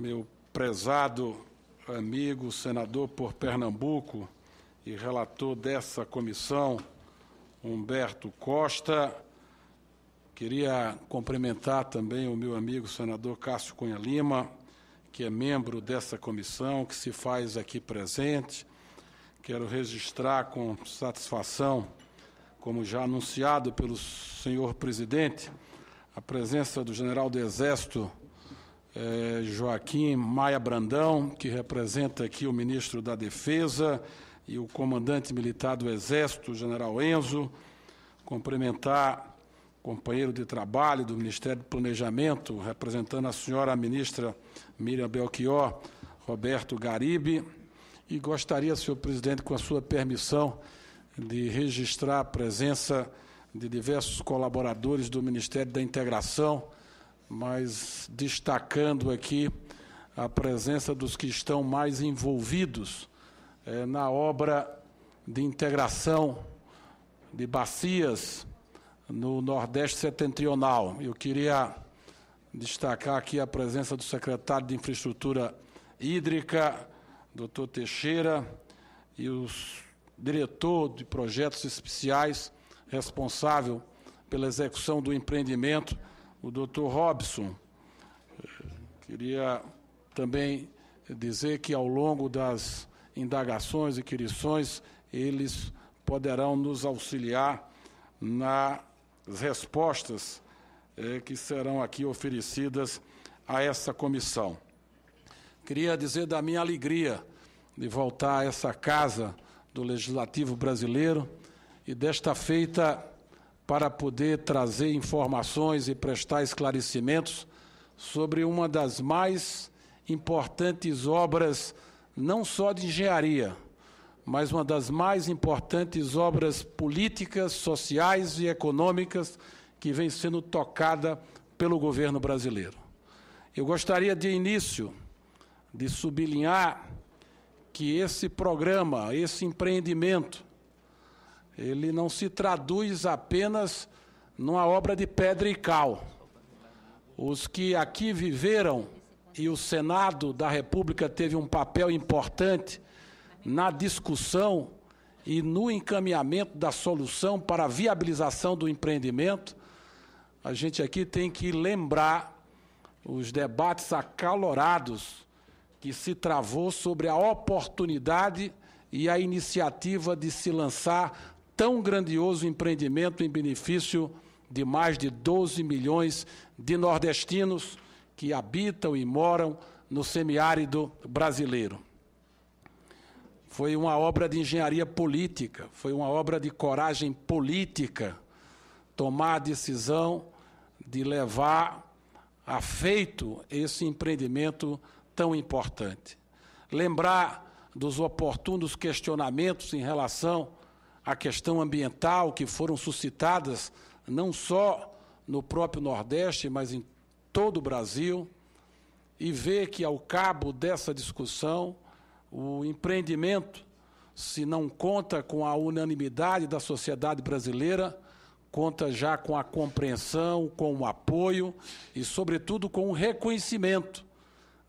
meu prezado amigo senador por Pernambuco e relator dessa comissão, Humberto Costa. Queria cumprimentar também o meu amigo senador Cássio Cunha Lima, que é membro dessa comissão, que se faz aqui presente. Quero registrar com satisfação, como já anunciado pelo senhor presidente, a presença do general do Exército é, Joaquim Maia Brandão, que representa aqui o ministro da Defesa e o comandante militar do Exército, general Enzo, cumprimentar companheiro de trabalho do Ministério do Planejamento, representando a senhora ministra Miriam Belchior, Roberto Garibe, e gostaria, senhor presidente, com a sua permissão, de registrar a presença de diversos colaboradores do Ministério da Integração, mas destacando aqui a presença dos que estão mais envolvidos é, na obra de integração de bacias no Nordeste Setentrional. Eu queria destacar aqui a presença do secretário de Infraestrutura Hídrica, doutor Teixeira, e o diretor de projetos especiais responsável pela execução do empreendimento, o doutor Robson. Eh, queria também dizer que ao longo das indagações e querições, eles poderão nos auxiliar nas respostas eh, que serão aqui oferecidas a essa comissão. Queria dizer da minha alegria de voltar a essa casa do Legislativo Brasileiro e desta feita para poder trazer informações e prestar esclarecimentos sobre uma das mais importantes obras, não só de engenharia, mas uma das mais importantes obras políticas, sociais e econômicas que vem sendo tocada pelo governo brasileiro. Eu gostaria de início de sublinhar que esse programa, esse empreendimento ele não se traduz apenas numa obra de pedra e cal. Os que aqui viveram e o Senado da República teve um papel importante na discussão e no encaminhamento da solução para a viabilização do empreendimento, a gente aqui tem que lembrar os debates acalorados que se travou sobre a oportunidade e a iniciativa de se lançar tão grandioso empreendimento em benefício de mais de 12 milhões de nordestinos que habitam e moram no semiárido brasileiro. Foi uma obra de engenharia política, foi uma obra de coragem política tomar a decisão de levar a feito esse empreendimento tão importante. Lembrar dos oportunos questionamentos em relação a questão ambiental que foram suscitadas não só no próprio Nordeste, mas em todo o Brasil, e ver que, ao cabo dessa discussão, o empreendimento, se não conta com a unanimidade da sociedade brasileira, conta já com a compreensão, com o apoio e, sobretudo, com o reconhecimento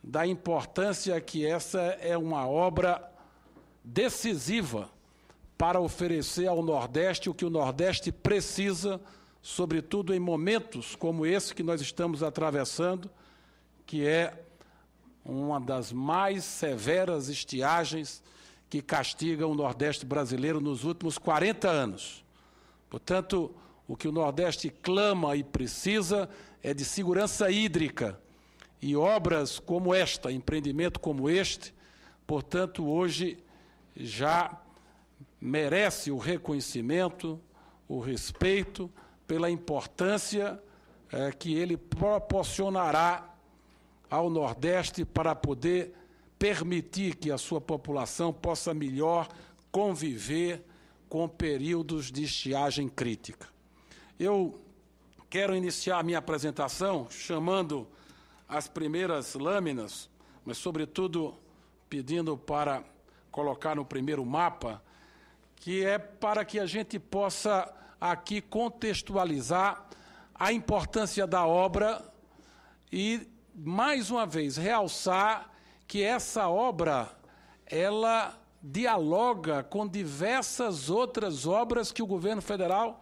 da importância que essa é uma obra decisiva para oferecer ao Nordeste o que o Nordeste precisa, sobretudo em momentos como esse que nós estamos atravessando, que é uma das mais severas estiagens que castiga o Nordeste brasileiro nos últimos 40 anos. Portanto, o que o Nordeste clama e precisa é de segurança hídrica. E obras como esta, empreendimento como este, portanto, hoje já merece o reconhecimento, o respeito pela importância é, que ele proporcionará ao Nordeste para poder permitir que a sua população possa melhor conviver com períodos de estiagem crítica. Eu quero iniciar minha apresentação chamando as primeiras lâminas, mas, sobretudo, pedindo para colocar no primeiro mapa que é para que a gente possa aqui contextualizar a importância da obra e, mais uma vez, realçar que essa obra ela dialoga com diversas outras obras que o governo federal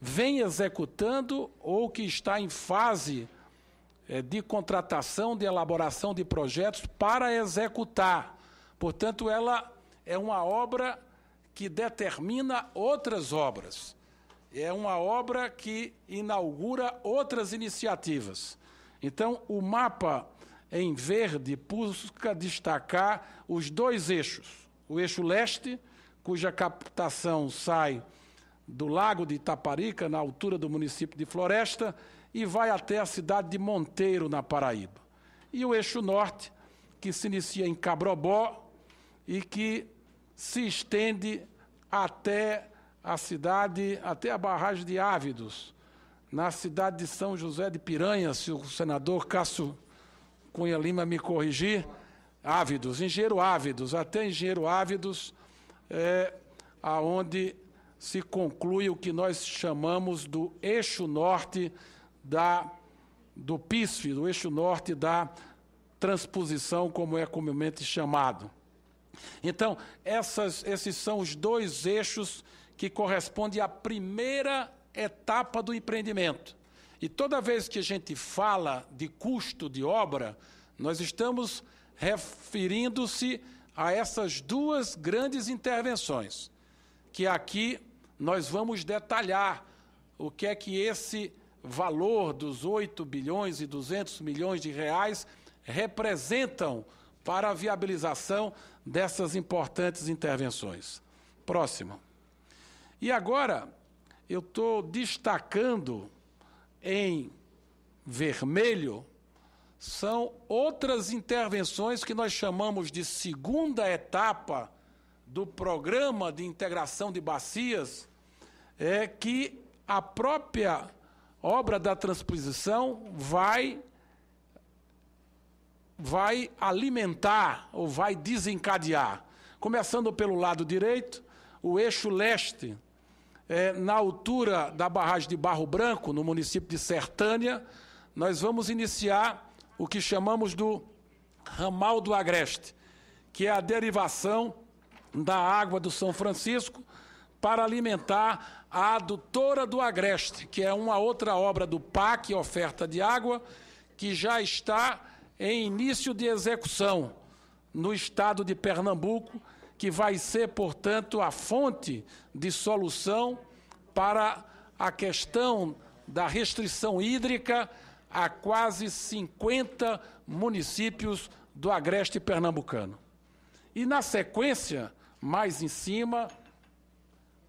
vem executando ou que está em fase eh, de contratação, de elaboração de projetos para executar. Portanto, ela é uma obra que determina outras obras. É uma obra que inaugura outras iniciativas. Então, o mapa em verde busca destacar os dois eixos: o eixo leste, cuja captação sai do Lago de Itaparica, na altura do município de Floresta, e vai até a cidade de Monteiro, na Paraíba. E o eixo norte, que se inicia em Cabrobó e que se estende até a cidade, até a barragem de Ávidos, na cidade de São José de Piranha, se o senador Cássio Cunha Lima me corrigir, Ávidos, Engenheiro Ávidos, até Engenheiro Ávidos, é aonde se conclui o que nós chamamos do eixo norte da, do PISF, do eixo norte da transposição, como é comumente chamado. Então, essas, esses são os dois eixos que correspondem à primeira etapa do empreendimento. E toda vez que a gente fala de custo de obra, nós estamos referindo-se a essas duas grandes intervenções, que aqui nós vamos detalhar o que é que esse valor dos 8 bilhões e 200 milhões de reais representam para a viabilização dessas importantes intervenções. Próximo. E agora, eu estou destacando em vermelho são outras intervenções que nós chamamos de segunda etapa do programa de integração de bacias, é que a própria obra da transposição vai vai alimentar ou vai desencadear. Começando pelo lado direito, o eixo leste, é, na altura da barragem de Barro Branco, no município de Sertânia, nós vamos iniciar o que chamamos do ramal do Agreste, que é a derivação da água do São Francisco para alimentar a adutora do Agreste, que é uma outra obra do PAC, oferta de água, que já está em início de execução no estado de Pernambuco, que vai ser, portanto, a fonte de solução para a questão da restrição hídrica a quase 50 municípios do agreste pernambucano. E, na sequência, mais em cima,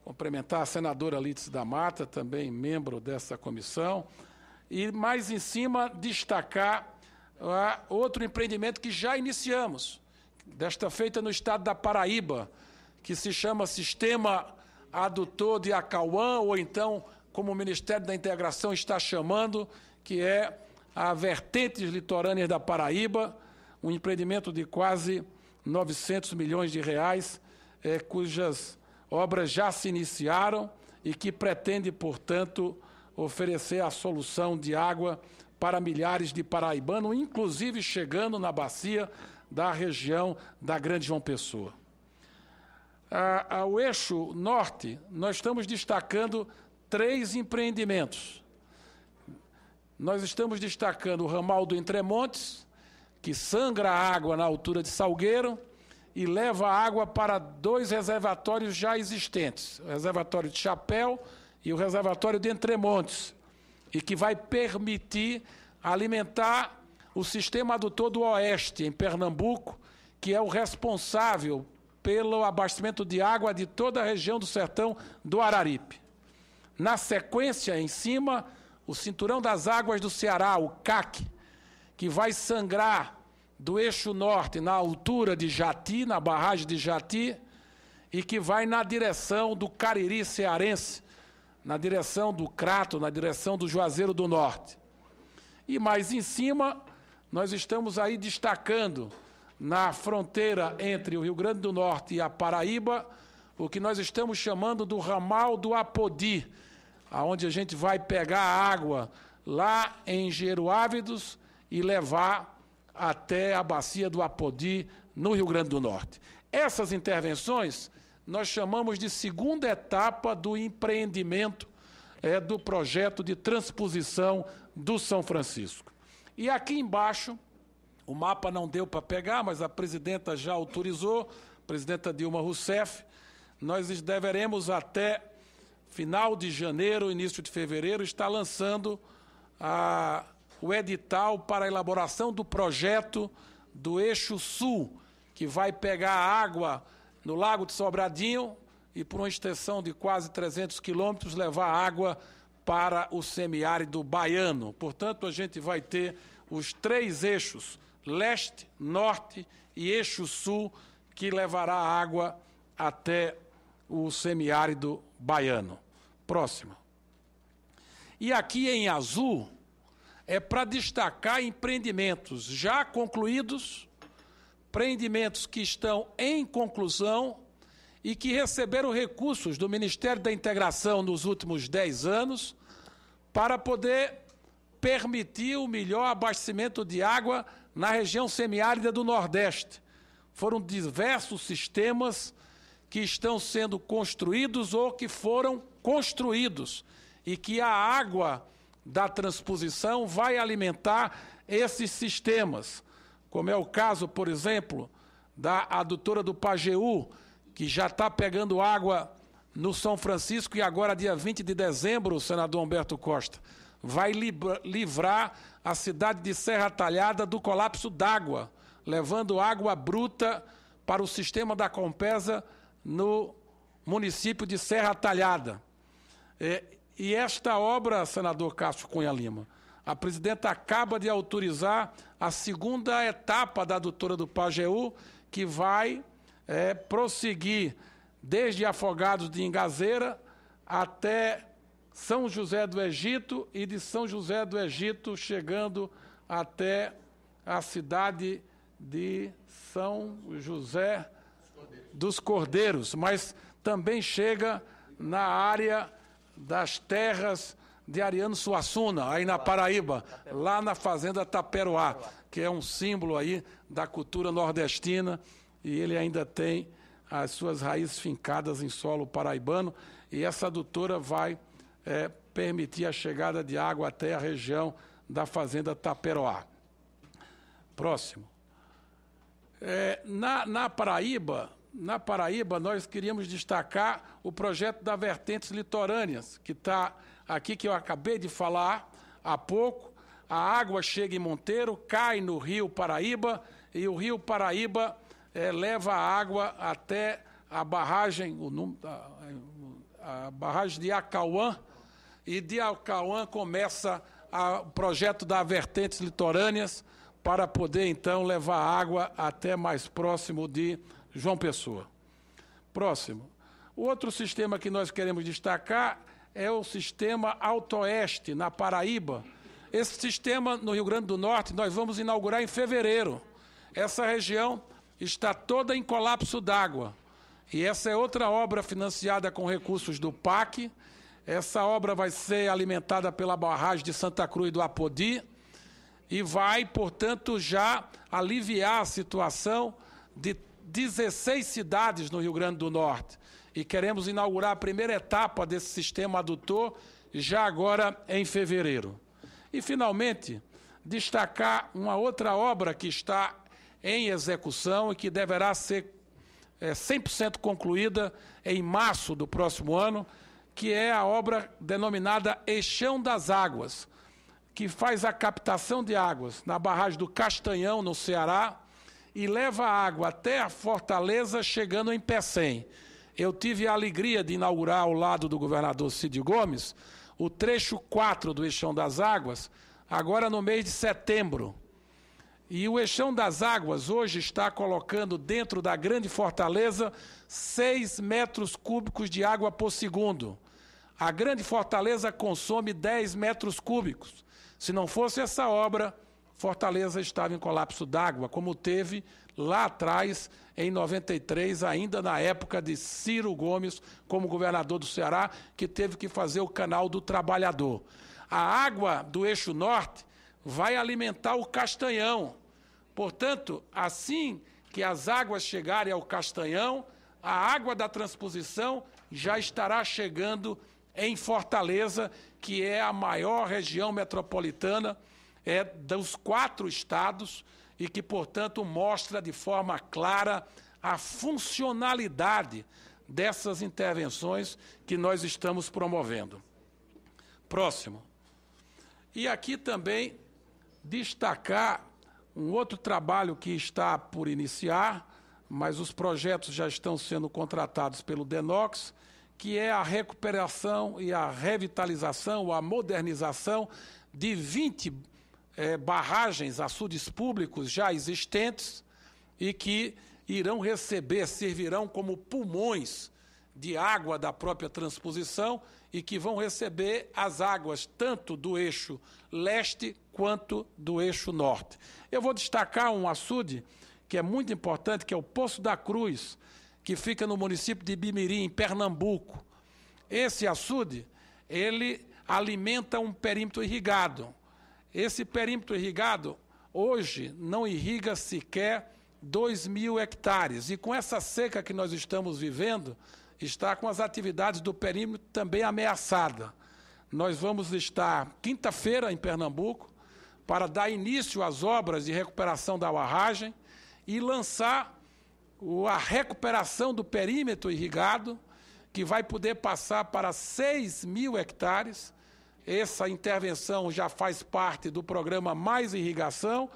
cumprimentar a senadora Lites da Mata, também membro dessa comissão, e mais em cima destacar outro empreendimento que já iniciamos, desta feita no estado da Paraíba, que se chama Sistema Adutor de Acauã, ou então, como o Ministério da Integração está chamando, que é a Vertentes Litorâneas da Paraíba, um empreendimento de quase 900 milhões de reais, é, cujas obras já se iniciaram e que pretende, portanto, oferecer a solução de água para milhares de paraibanos, inclusive chegando na bacia da região da Grande João Pessoa. A, ao eixo norte, nós estamos destacando três empreendimentos. Nós estamos destacando o ramal do Entremontes, que sangra a água na altura de Salgueiro e leva a água para dois reservatórios já existentes: o reservatório de Chapéu e o reservatório de Entremontes e que vai permitir alimentar o sistema adutor do Oeste, em Pernambuco, que é o responsável pelo abastecimento de água de toda a região do sertão do Araripe. Na sequência, em cima, o Cinturão das Águas do Ceará, o CAC, que vai sangrar do eixo norte na altura de Jati, na barragem de Jati, e que vai na direção do Cariri cearense, na direção do Crato, na direção do Juazeiro do Norte. E mais em cima, nós estamos aí destacando na fronteira entre o Rio Grande do Norte e a Paraíba, o que nós estamos chamando do ramal do Apodi, aonde a gente vai pegar a água lá em Jeruávidos e levar até a bacia do Apodi, no Rio Grande do Norte. Essas intervenções nós chamamos de segunda etapa do empreendimento é, do projeto de transposição do São Francisco. E aqui embaixo, o mapa não deu para pegar, mas a presidenta já autorizou, a presidenta Dilma Rousseff, nós deveremos até final de janeiro, início de fevereiro, estar lançando a, o edital para a elaboração do projeto do Eixo Sul, que vai pegar a água no Lago de Sobradinho e por uma extensão de quase 300 quilômetros levar água para o semiárido baiano. Portanto, a gente vai ter os três eixos, leste, norte e eixo sul, que levará água até o semiárido baiano. Próximo. E aqui em azul é para destacar empreendimentos já concluídos empreendimentos que estão em conclusão e que receberam recursos do Ministério da Integração nos últimos 10 anos para poder permitir o melhor abastecimento de água na região semiárida do Nordeste. Foram diversos sistemas que estão sendo construídos ou que foram construídos e que a água da transposição vai alimentar esses sistemas como é o caso, por exemplo, da adutora do Pajeú, que já está pegando água no São Francisco e agora, dia 20 de dezembro, o senador Humberto Costa vai livrar a cidade de Serra Talhada do colapso d'água, levando água bruta para o sistema da Compesa no município de Serra Talhada. É, e esta obra, senador Castro Cunha Lima, a presidenta acaba de autorizar a segunda etapa da adutora do Pajeú, que vai é, prosseguir desde Afogados de Ingazeira até São José do Egito e de São José do Egito chegando até a cidade de São José dos Cordeiros, mas também chega na área das terras de Ariano Suassuna, aí na Paraíba, lá na Fazenda Taperoá, que é um símbolo aí da cultura nordestina, e ele ainda tem as suas raízes fincadas em solo paraibano, e essa adutora vai é, permitir a chegada de água até a região da Fazenda Taperoá. Próximo. É, na, na Paraíba, na Paraíba, nós queríamos destacar o projeto da Vertentes Litorâneas, que está aqui que eu acabei de falar há pouco. A água chega em Monteiro, cai no rio Paraíba e o rio Paraíba é, leva a água até a barragem, o, a, a barragem de Acauã, e de Acauã começa a, o projeto da Vertentes Litorâneas para poder então levar a água até mais próximo de João Pessoa. Próximo. O outro sistema que nós queremos destacar é o sistema Oeste na Paraíba. Esse sistema no Rio Grande do Norte nós vamos inaugurar em fevereiro. Essa região está toda em colapso d'água. E essa é outra obra financiada com recursos do PAC. Essa obra vai ser alimentada pela barragem de Santa Cruz do Apodi e vai, portanto, já aliviar a situação de 16 cidades no Rio Grande do Norte e queremos inaugurar a primeira etapa desse sistema adutor já agora em fevereiro. E, finalmente, destacar uma outra obra que está em execução e que deverá ser é, 100% concluída em março do próximo ano, que é a obra denominada Eixão das Águas, que faz a captação de águas na barragem do Castanhão, no Ceará, e leva a água até a Fortaleza, chegando em Pecém eu tive a alegria de inaugurar ao lado do governador Cid Gomes o trecho 4 do Eixão das Águas, agora no mês de setembro. E o Eixão das Águas hoje está colocando dentro da grande fortaleza 6 metros cúbicos de água por segundo. A grande fortaleza consome 10 metros cúbicos. Se não fosse essa obra, Fortaleza estava em colapso d'água, como teve lá atrás, em 93, ainda na época de Ciro Gomes como governador do Ceará, que teve que fazer o canal do Trabalhador. A água do eixo norte vai alimentar o Castanhão. Portanto, assim que as águas chegarem ao Castanhão, a água da transposição já estará chegando em Fortaleza, que é a maior região metropolitana é, dos quatro estados e que, portanto, mostra de forma clara a funcionalidade dessas intervenções que nós estamos promovendo. Próximo. E aqui também destacar um outro trabalho que está por iniciar, mas os projetos já estão sendo contratados pelo Denox, que é a recuperação e a revitalização, a modernização de 20 é, barragens, açudes públicos já existentes e que irão receber, servirão como pulmões de água da própria transposição e que vão receber as águas tanto do eixo leste quanto do eixo norte. Eu vou destacar um açude que é muito importante, que é o Poço da Cruz, que fica no município de Bimirim, em Pernambuco. Esse açude, ele alimenta um perímetro irrigado esse perímetro irrigado, hoje, não irriga sequer 2 mil hectares. E com essa seca que nós estamos vivendo, está com as atividades do perímetro também ameaçada. Nós vamos estar quinta-feira em Pernambuco para dar início às obras de recuperação da barragem e lançar a recuperação do perímetro irrigado, que vai poder passar para 6 mil hectares essa intervenção já faz parte do programa Mais Irrigação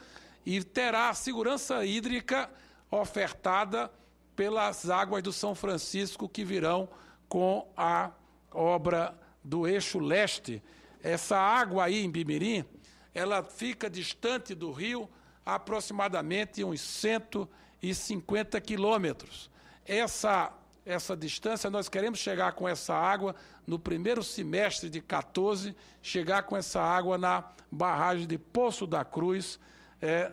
e terá a segurança hídrica ofertada pelas águas do São Francisco que virão com a obra do eixo leste. Essa água aí em Bimirim, ela fica distante do rio aproximadamente uns 150 quilômetros. Essa essa distância, nós queremos chegar com essa água no primeiro semestre de 14, chegar com essa água na barragem de Poço da Cruz, é,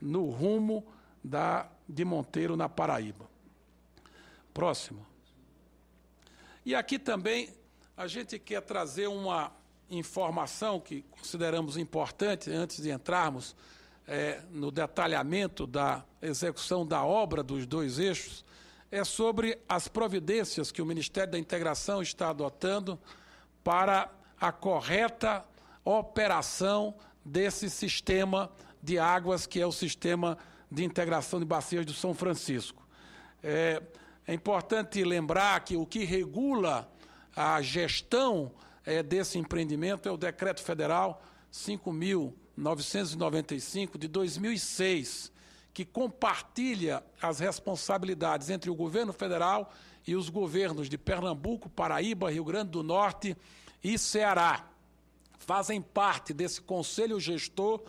no rumo da, de Monteiro, na Paraíba. Próximo. E aqui também a gente quer trazer uma informação que consideramos importante antes de entrarmos é, no detalhamento da execução da obra dos dois eixos é sobre as providências que o Ministério da Integração está adotando para a correta operação desse sistema de águas, que é o sistema de integração de bacias do São Francisco. É, é importante lembrar que o que regula a gestão é, desse empreendimento é o Decreto Federal 5.995 de 2006, que compartilha as responsabilidades entre o governo federal e os governos de Pernambuco, Paraíba, Rio Grande do Norte e Ceará. Fazem parte desse conselho gestor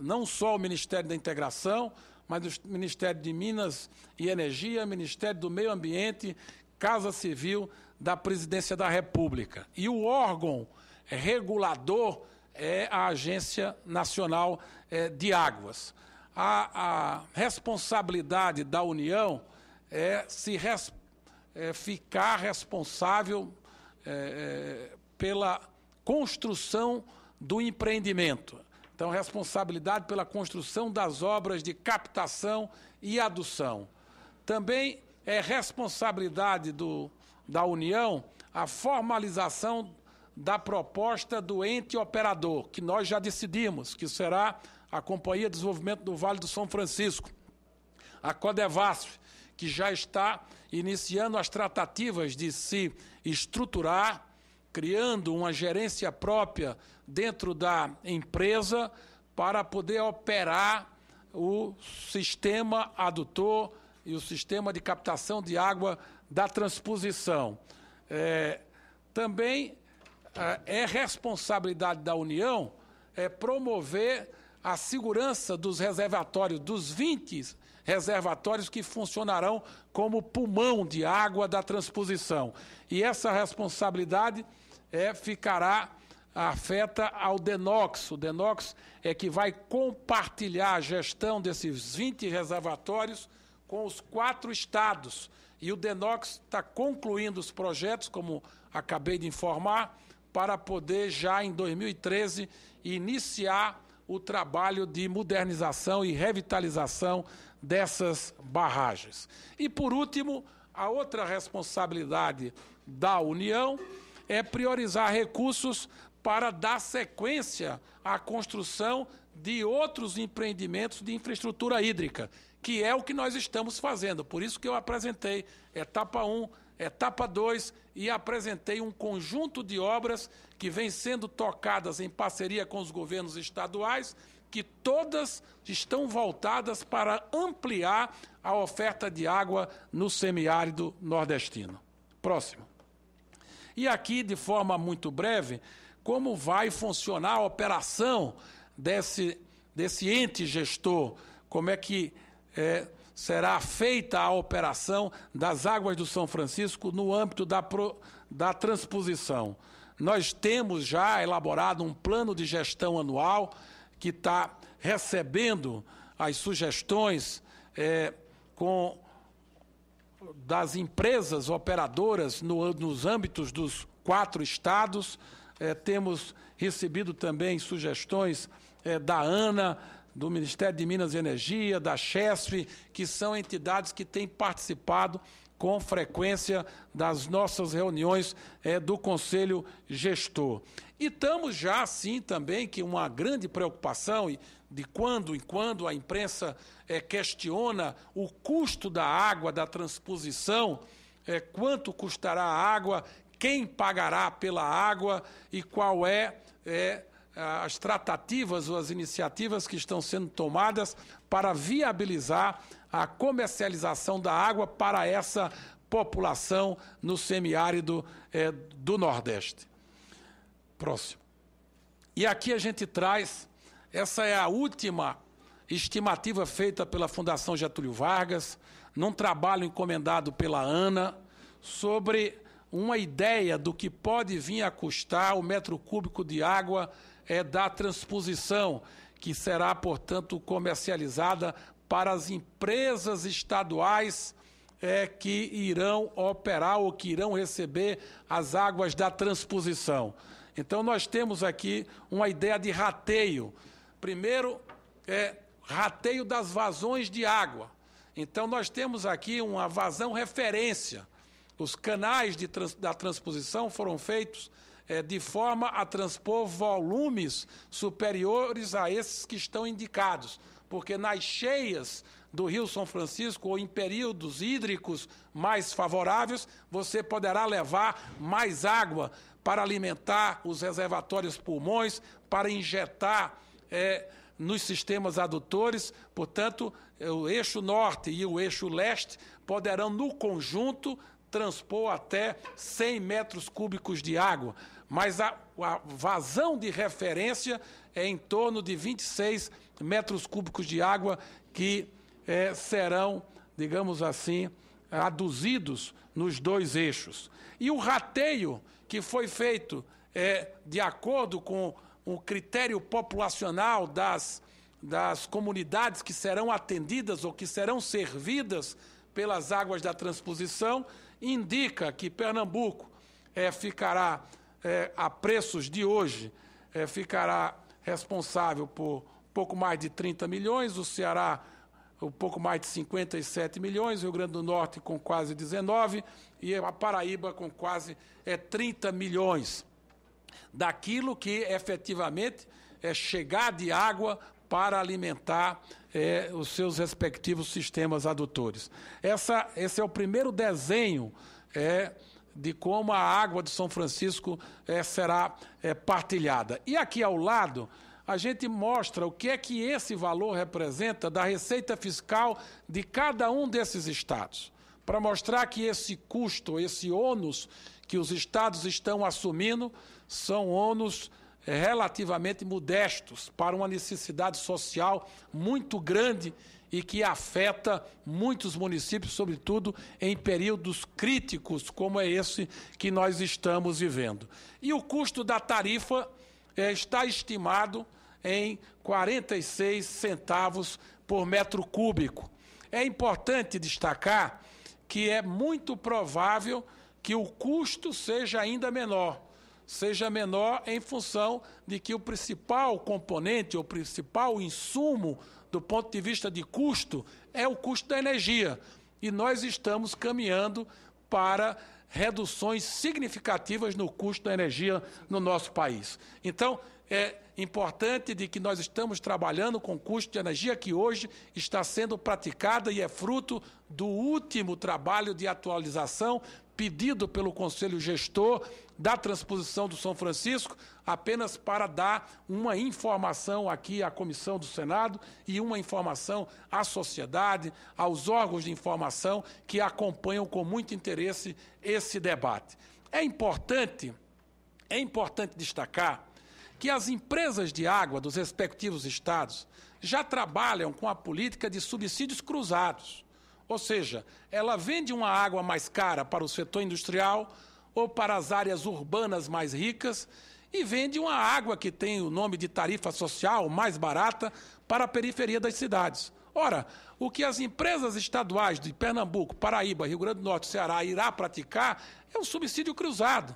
não só o Ministério da Integração, mas o Ministério de Minas e Energia, Ministério do Meio Ambiente, Casa Civil da Presidência da República. E o órgão regulador é a Agência Nacional eh, de Águas a, a responsabilidade da União é se res, é, ficar responsável é, é, pela construção do empreendimento. Então, responsabilidade pela construção das obras de captação e adução. Também é responsabilidade do, da União a formalização da proposta do ente operador, que nós já decidimos, que será a Companhia de Desenvolvimento do Vale do São Francisco, a Codevasf, que já está iniciando as tratativas de se estruturar, criando uma gerência própria dentro da empresa para poder operar o sistema adutor e o sistema de captação de água da transposição. É, também é, é responsabilidade da União é promover a segurança dos reservatórios, dos 20 reservatórios que funcionarão como pulmão de água da transposição. E essa responsabilidade é, ficará afeta ao Denox. O Denox é que vai compartilhar a gestão desses 20 reservatórios com os quatro estados. E o Denox está concluindo os projetos, como acabei de informar, para poder já em 2013 iniciar o trabalho de modernização e revitalização dessas barragens. E, por último, a outra responsabilidade da União é priorizar recursos para dar sequência à construção de outros empreendimentos de infraestrutura hídrica, que é o que nós estamos fazendo. Por isso que eu apresentei etapa 1, Etapa 2, e apresentei um conjunto de obras que vem sendo tocadas em parceria com os governos estaduais, que todas estão voltadas para ampliar a oferta de água no semiárido nordestino. Próximo. E aqui, de forma muito breve, como vai funcionar a operação desse, desse ente gestor? Como é que. É, será feita a operação das águas do São Francisco no âmbito da, pro, da transposição. Nós temos já elaborado um plano de gestão anual que está recebendo as sugestões é, com das empresas operadoras no, nos âmbitos dos quatro estados. É, temos recebido também sugestões é, da ANA, do Ministério de Minas e Energia, da CHESF, que são entidades que têm participado com frequência das nossas reuniões é, do Conselho Gestor. E estamos já, sim, também, que uma grande preocupação, de quando em quando a imprensa é, questiona o custo da água, da transposição, é, quanto custará a água, quem pagará pela água e qual é, é eh, as tratativas ou as iniciativas que estão sendo tomadas para viabilizar a comercialização da água para essa população no semiárido é, do Nordeste. Próximo. E aqui a gente traz, essa é a última estimativa feita pela Fundação Getúlio Vargas, num trabalho encomendado pela ANA, sobre uma ideia do que pode vir a custar o metro cúbico de água é da transposição, que será, portanto, comercializada para as empresas estaduais é, que irão operar ou que irão receber as águas da transposição. Então, nós temos aqui uma ideia de rateio. Primeiro, é, rateio das vazões de água. Então, nós temos aqui uma vazão referência. Os canais de trans, da transposição foram feitos é, de forma a transpor volumes superiores a esses que estão indicados, porque nas cheias do Rio São Francisco ou em períodos hídricos mais favoráveis, você poderá levar mais água para alimentar os reservatórios pulmões, para injetar é, nos sistemas adutores. Portanto, eh, o eixo norte e o eixo leste poderão, no conjunto, transpor até 100 metros cúbicos de água, mas a, a, vazão de referência é em torno de 26 metros cúbicos de água que é, serão, digamos assim, aduzidos nos dois eixos. E o rateio que foi feito é, de acordo com o critério populacional das, das comunidades que serão atendidas ou que serão servidas pelas águas da transposição, indica que Pernambuco é, ficará, é, a preços de hoje, é, ficará responsável por pouco mais de 30 milhões, o Ceará um pouco mais de 57 milhões, Rio Grande do Norte com quase 19 e a Paraíba com quase é, 30 milhões daquilo que efetivamente é chegar de água para alimentar é, os seus respectivos sistemas adutores. Essa, esse é o primeiro desenho é, de como a água de São Francisco é, será é, partilhada. E aqui ao lado a gente mostra o que é que esse valor representa da receita fiscal de cada um desses estados, para mostrar que esse custo, esse ônus que os estados estão assumindo, são ônus relativamente modestos para uma necessidade social muito grande e que afeta muitos municípios, sobretudo em períodos críticos como é esse que nós estamos vivendo. E o custo da tarifa eh, está estimado em 46 centavos por metro cúbico. É importante destacar que é muito provável que o custo seja ainda menor seja menor em função de que o principal componente, o principal insumo do ponto de vista de custo é o custo da energia. E nós estamos caminhando para reduções significativas no custo da energia no nosso país. Então, é importante de que nós estamos trabalhando com custo de energia que hoje está sendo praticada e é fruto do último trabalho de atualização pedido pelo Conselho Gestor da transposição do São Francisco, apenas para dar uma informação aqui à Comissão do Senado e uma informação à sociedade, aos órgãos de informação que acompanham com muito interesse esse debate. É importante, é importante destacar que as empresas de água dos respectivos estados já trabalham com a política de subsídios cruzados. Ou seja, ela vende uma água mais cara para o setor industrial ou para as áreas urbanas mais ricas e vende uma água que tem o nome de tarifa social mais barata para a periferia das cidades. Ora, o que as empresas estaduais de Pernambuco, Paraíba, Rio Grande do Norte, Ceará irá praticar é um subsídio cruzado.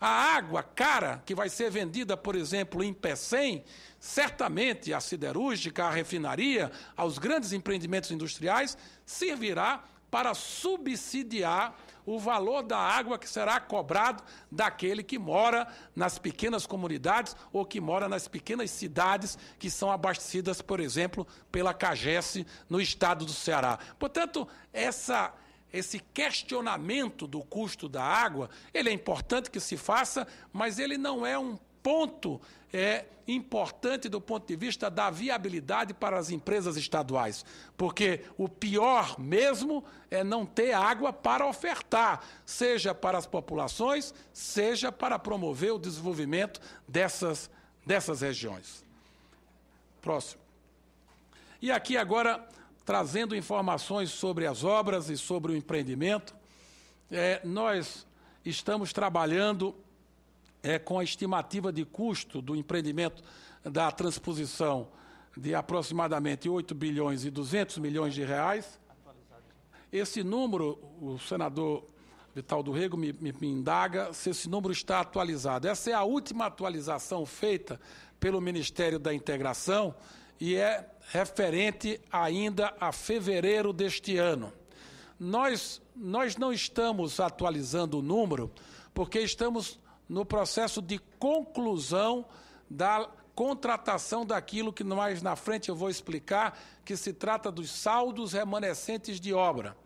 A água cara, que vai ser vendida, por exemplo, em Pecém, certamente a siderúrgica, a refinaria, aos grandes empreendimentos industriais, servirá para subsidiar o valor da água que será cobrado daquele que mora nas pequenas comunidades ou que mora nas pequenas cidades que são abastecidas, por exemplo, pela CAGES no estado do Ceará. Portanto, essa esse questionamento do custo da água, ele é importante que se faça, mas ele não é um ponto é importante do ponto de vista da viabilidade para as empresas estaduais, porque o pior mesmo é não ter água para ofertar, seja para as populações, seja para promover o desenvolvimento dessas, dessas regiões. Próximo. E aqui agora trazendo informações sobre as obras e sobre o empreendimento. É, nós estamos trabalhando é, com a estimativa de custo do empreendimento da transposição de aproximadamente 8 bilhões e 200 milhões de reais. Esse número, o senador Vital do Rego me, me, me, indaga se esse número está atualizado. Essa é a última atualização feita pelo Ministério da Integração e é referente ainda a fevereiro deste ano. Nós, nós não estamos atualizando o número, porque estamos no processo de conclusão da contratação daquilo que mais na frente eu vou explicar, que se trata dos saldos remanescentes de obra.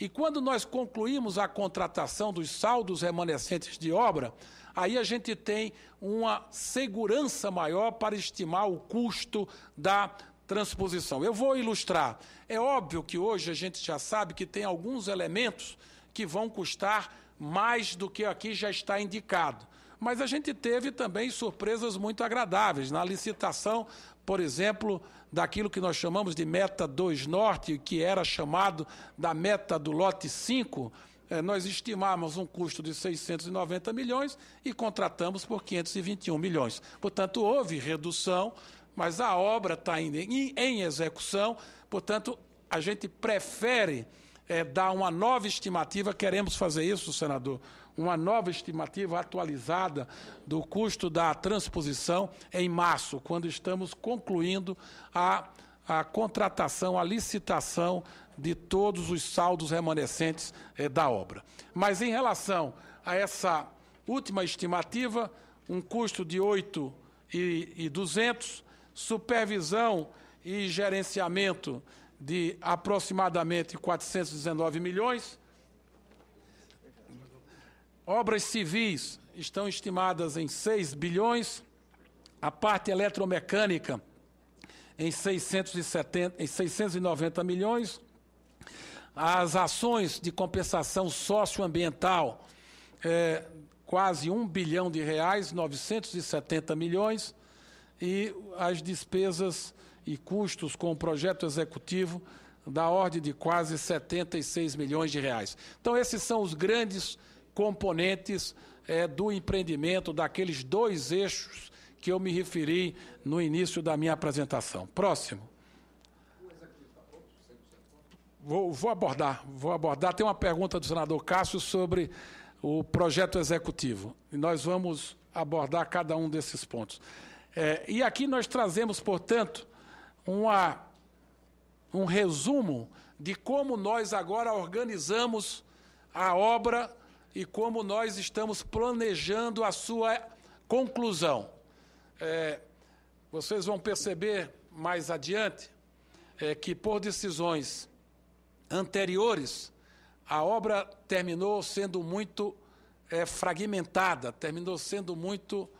E quando nós concluímos a contratação dos saldos remanescentes de obra, aí a gente tem uma segurança maior para estimar o custo da transposição. Eu vou ilustrar. É óbvio que hoje a gente já sabe que tem alguns elementos que vão custar mais do que aqui já está indicado. Mas a gente teve também surpresas muito agradáveis. Na licitação, por exemplo, daquilo que nós chamamos de Meta 2 Norte, que era chamado da meta do lote 5, é, nós estimamos um custo de 690 milhões e contratamos por 521 milhões. Portanto, houve redução, mas a obra está em, em execução, portanto, a gente prefere é, dar uma nova estimativa, queremos fazer isso, senador uma nova estimativa atualizada do custo da transposição em março, quando estamos concluindo a, a contratação, a licitação de todos os saldos remanescentes eh, da obra. Mas em relação a essa última estimativa, um custo de 8 e, e 200, supervisão e gerenciamento de aproximadamente 419 milhões, Obras civis estão estimadas em 6 bilhões, a parte eletromecânica em, 670, em 690 milhões, as ações de compensação socioambiental, é, quase 1 bilhão de reais, 970 milhões, e as despesas e custos com o projeto executivo da ordem de quase 76 milhões de reais. Então, esses são os grandes componentes é, do empreendimento, daqueles dois eixos que eu me referi no início da minha apresentação. Próximo. Vou, vou abordar, vou abordar. Tem uma pergunta do senador Cássio sobre o projeto executivo. E nós vamos abordar cada um desses pontos. É, e aqui nós trazemos, portanto, uma, um resumo de como nós agora organizamos a obra e como nós estamos planejando a sua conclusão. É, vocês vão perceber mais adiante é, que, por decisões anteriores, a obra terminou sendo muito é, fragmentada, terminou sendo muito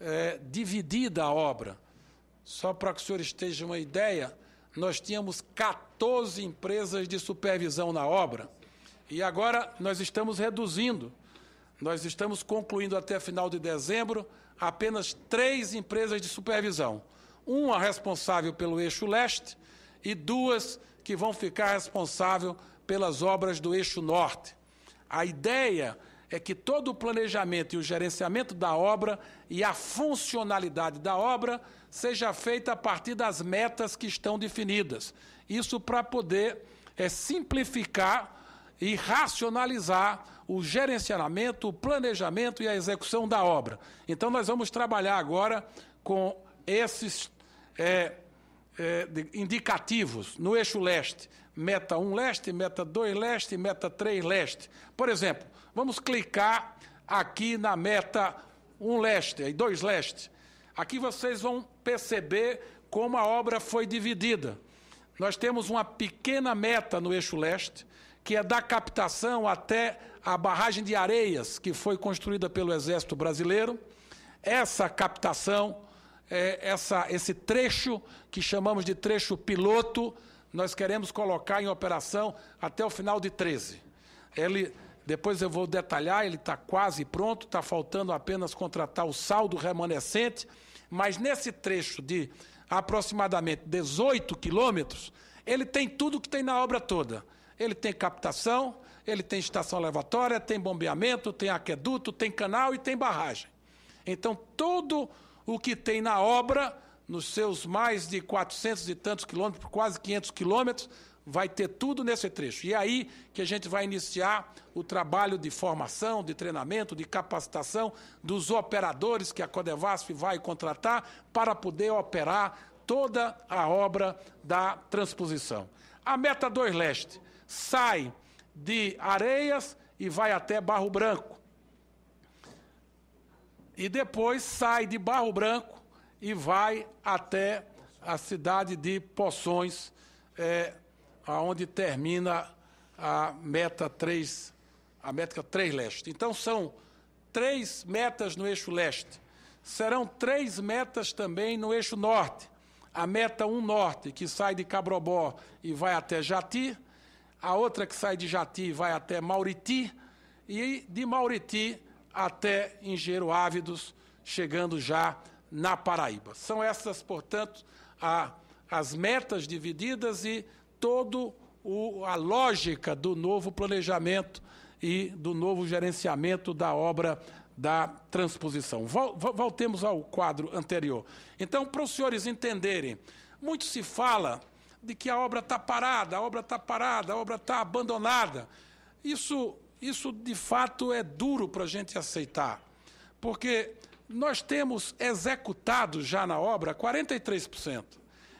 é, dividida a obra. Só para que o senhor esteja uma ideia, nós tínhamos 14 empresas de supervisão na obra. E agora nós estamos reduzindo. Nós estamos concluindo até final de dezembro apenas três empresas de supervisão. Uma responsável pelo eixo leste e duas que vão ficar responsável pelas obras do eixo norte. A ideia é que todo o planejamento e o gerenciamento da obra e a funcionalidade da obra seja feita a partir das metas que estão definidas. Isso para poder é, simplificar e racionalizar o gerenciamento, o planejamento e a execução da obra. Então, nós vamos trabalhar agora com esses é, é, indicativos no eixo leste: meta 1 leste, meta 2 leste, meta 3 leste. Por exemplo, vamos clicar aqui na meta 1 leste e 2 leste. Aqui vocês vão perceber como a obra foi dividida. Nós temos uma pequena meta no eixo leste, que é da captação até a barragem de Areias, que foi construída pelo Exército Brasileiro. Essa captação, é, essa, esse trecho que chamamos de trecho piloto, nós queremos colocar em operação até o final de 13. Ele, depois eu vou detalhar, ele está quase pronto, está faltando apenas contratar o saldo remanescente, mas nesse trecho de aproximadamente 18 quilômetros, ele tem tudo que tem na obra toda. Ele tem captação, ele tem estação levatória, tem bombeamento, tem aqueduto, tem canal e tem barragem. Então, todo o que tem na obra, nos seus mais de 400 e tantos quilômetros, quase 500 quilômetros, vai ter tudo nesse trecho. E é aí que a gente vai iniciar o trabalho de formação, de treinamento, de capacitação dos operadores que a Codevasf vai contratar para poder operar toda a obra da transposição. A meta 2 leste sai de Areias e vai até Barro Branco. E depois sai de Barro Branco e vai até a cidade de Poções, é, onde termina a meta 3, a métrica 3 leste. Então são três metas no eixo leste. Serão três metas também no eixo norte. A meta 1 norte, que sai de Cabrobó e vai até Jati, a outra que sai de Jati vai até Mauriti, e de Mauriti até Engenheiro Ávidos, chegando já na Paraíba. São essas, portanto, a, as metas divididas e todo a lógica do novo planejamento e do novo gerenciamento da obra da transposição. voltemos ao quadro anterior. Então, para os senhores entenderem, muito se fala de que a obra está parada, a obra está parada, a obra está abandonada. Isso, isso de fato é duro para a gente aceitar, porque nós temos executado já na obra 43%.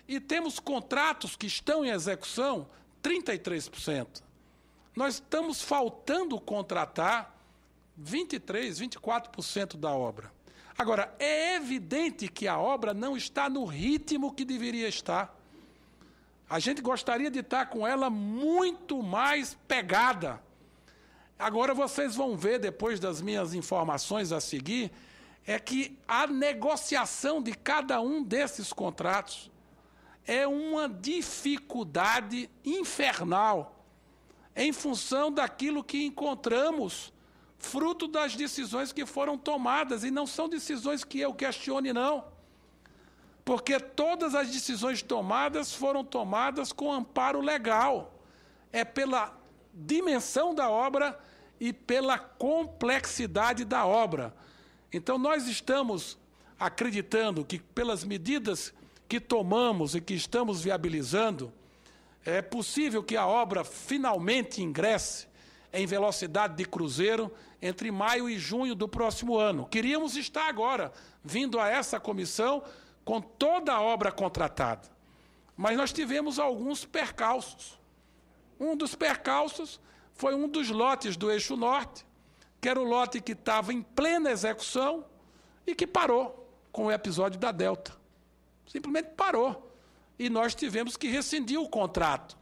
E temos contratos que estão em execução 33%. Nós estamos faltando contratar 23%, 24% da obra. Agora, é evidente que a obra não está no ritmo que deveria estar. A gente gostaria de estar com ela muito mais pegada. Agora vocês vão ver, depois das minhas informações a seguir, é que a negociação de cada um desses contratos é uma dificuldade infernal em função daquilo que encontramos fruto das decisões que foram tomadas e não são decisões que eu questione não porque todas as decisões tomadas foram tomadas com amparo legal. É pela dimensão da obra e pela complexidade da obra. Então, nós estamos acreditando que, pelas medidas que tomamos e que estamos viabilizando, é possível que a obra finalmente ingresse em velocidade de cruzeiro entre maio e junho do próximo ano. Queríamos estar agora, vindo a essa comissão, com toda a obra contratada. Mas nós tivemos alguns percalços. Um dos percalços foi um dos lotes do eixo norte, que era o lote que estava em plena execução e que parou com o episódio da Delta. Simplesmente parou. E nós tivemos que rescindir o contrato.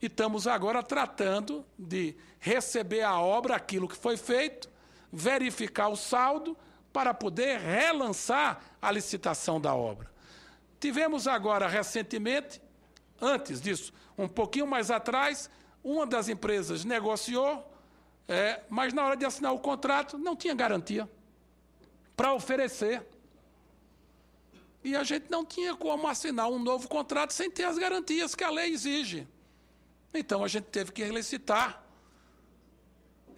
E estamos agora tratando de receber a obra, aquilo que foi feito, verificar o saldo para poder relançar a licitação da obra. Tivemos agora recentemente, antes disso, um pouquinho mais atrás, uma das empresas negociou, é, mas na hora de assinar o contrato não tinha garantia para oferecer. E a gente não tinha como assinar um novo contrato sem ter as garantias que a lei exige. Então a gente teve que licitar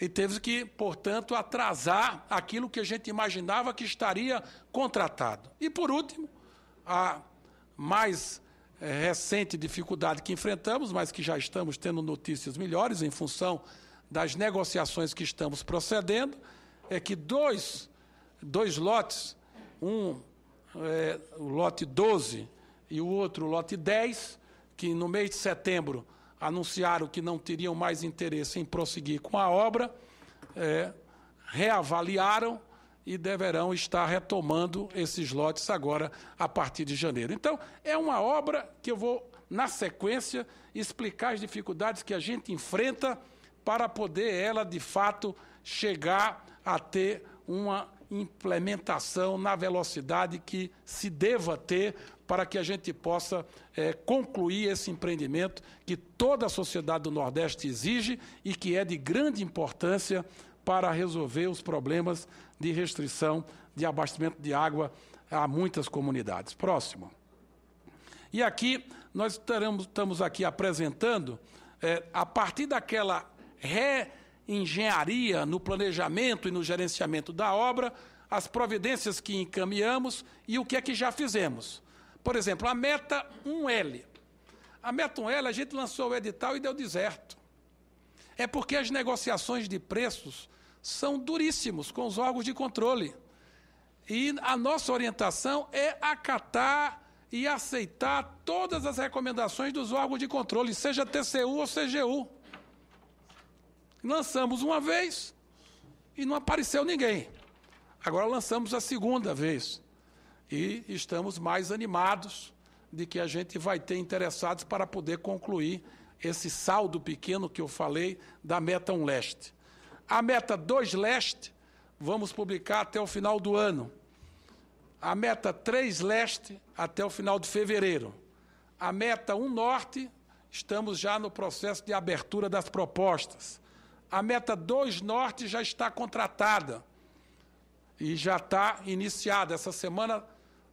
e teve que, portanto, atrasar aquilo que a gente imaginava que estaria contratado. E, por último, a mais eh, recente dificuldade que enfrentamos, mas que já estamos tendo notícias melhores em função das negociações que estamos procedendo, é que dois, dois lotes, um é, o lote 12 e o outro o lote 10, que no mês de setembro anunciaram que não teriam mais interesse em prosseguir com a obra, é, reavaliaram e deverão estar retomando esses lotes agora a partir de janeiro. Então, é uma obra que eu vou, na sequência, explicar as dificuldades que a gente enfrenta para poder ela, de fato, chegar a ter uma implementação na velocidade que se deva ter para que a gente possa é, concluir esse empreendimento que toda a sociedade do Nordeste exige e que é de grande importância para resolver os problemas de restrição de abastecimento de água a muitas comunidades. Próximo. E aqui nós teremos, estamos aqui apresentando, é, a partir daquela reengenharia no planejamento e no gerenciamento da obra, as providências que encaminhamos e o que é que já fizemos. Por exemplo, a meta 1L. A meta 1L, a gente lançou o edital e deu deserto. É porque as negociações de preços são duríssimos com os órgãos de controle. E a nossa orientação é acatar e aceitar todas as recomendações dos órgãos de controle, seja TCU ou CGU. Lançamos uma vez e não apareceu ninguém. Agora lançamos a segunda vez e estamos mais animados de que a gente vai ter interessados para poder concluir esse saldo pequeno que eu falei da meta 1 leste. A meta 2 leste, vamos publicar até o final do ano. A meta 3 leste, até o final de fevereiro. A meta 1 norte, estamos já no processo de abertura das propostas. A meta 2 norte já está contratada e já está iniciada. Essa semana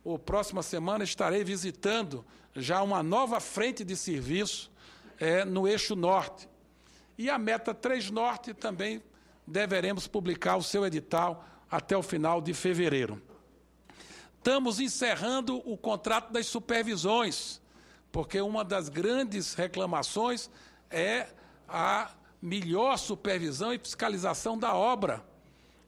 ou próxima semana, estarei visitando já uma nova frente de serviço é, no eixo norte. E a meta 3 Norte também deveremos publicar o seu edital até o final de fevereiro. Estamos encerrando o contrato das supervisões, porque uma das grandes reclamações é a melhor supervisão e fiscalização da obra.